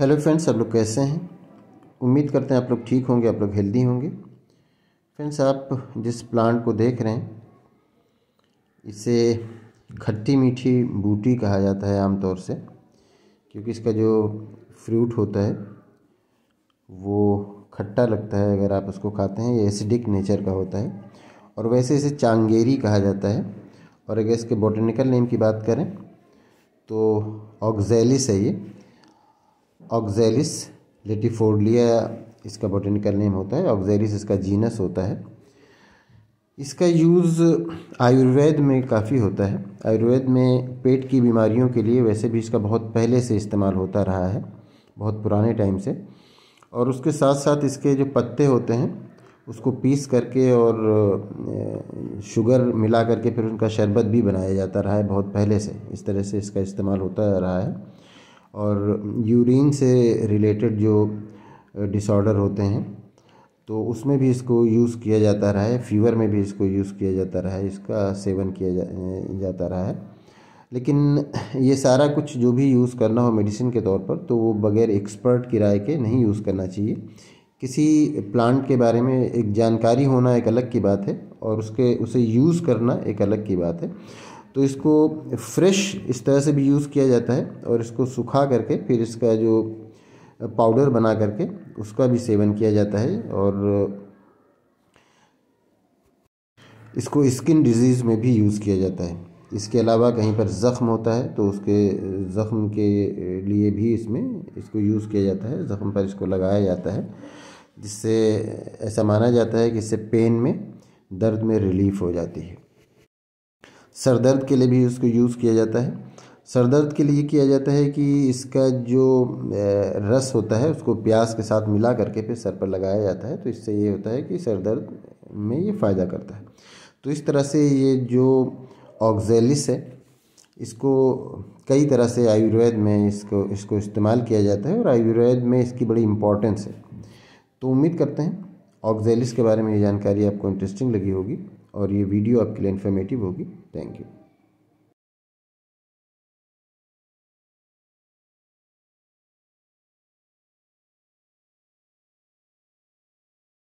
hello friends आप लोग कैसे हैं उम्मीद करते हैं आप लोग ठीक होंगे आप लोग हेल्दी होंगे फ्रेंड्स आप जिस प्लांट को देख रहे हैं इसे खट्टी मीठी बूटी कहा जाता है आमतौर से क्योंकि इसका जो फ्रूट होता है वो खट्टा लगता है अगर आप उसको खाते हैं ये एसिडिक नेचर का होता है और वैसे इसे चांगेरी कहा जाता है और अगर इसके बॉटनिकल नेम की बात करें तो ऑक्जेलिस है ये ऑक्जेलिस लेटिफोर्डिया इसका बोटेनिकल नेम होता है ऑक्जेलिस इसका जीनस होता है इसका यूज़ आयुर्वेद में काफ़ी होता है आयुर्वेद में पेट की बीमारियों के लिए वैसे भी इसका बहुत पहले से इस्तेमाल होता रहा है बहुत पुराने टाइम से और उसके साथ साथ इसके जो पत्ते होते हैं उसको पीस करके और शुगर मिला करके फिर उनका शरबत भी बनाया जाता रहा है बहुत पहले से इस तरह से इसका इस्तेमाल होता रहा है और यूरिन से रिलेटेड जो डिसऑर्डर होते हैं तो उसमें भी इसको यूज़ किया जाता रहा है फीवर में भी इसको यूज़ किया जाता रहा है इसका सेवन किया जा, जाता रहा है लेकिन ये सारा कुछ जो भी यूज़ करना हो मेडिसिन के तौर पर तो वो बगैर एक्सपर्ट की राय के नहीं यूज़ करना चाहिए किसी प्लांट के बारे में एक जानकारी होना एक अलग की बात है और उसके उसे यूज़ करना एक अलग की बात है तो इसको फ्रेश इस तरह से भी यूज़ किया जाता है और इसको सुखा करके फिर इसका जो पाउडर बना करके उसका भी सेवन किया जाता है और इसको स्किन डिजीज़ में भी यूज़ किया जाता है इसके अलावा कहीं पर ज़ख्म होता है तो उसके ज़ख्म के लिए भी इसमें इसको यूज़ किया जाता है ज़ख्म पर इसको लगाया जाता है जिससे ऐसा माना जाता है कि इससे पेन में दर्द में रिलीफ हो जाती है सर दर्द के लिए भी उसको यूज़ किया जाता है सर दर्द के लिए किया जाता है कि इसका जो रस होता है उसको प्याज के साथ मिला करके फिर सर पर लगाया जाता है तो इससे ये होता है कि सर दर्द में ये फ़ायदा करता है तो इस तरह से ये जो ऑक्जेलिस है इसको कई तरह से आयुर्वेद में इसको इसको इस्तेमाल किया जाता है और आयुर्वेद में इसकी बड़ी इम्पोर्टेंस है तो उम्मीद करते हैं ऑक्जेलिस के बारे में ये जानकारी आपको इंटरेस्टिंग लगी होगी और ये वीडियो आपके लिए इन्फॉर्मेटिव होगी थैंक यू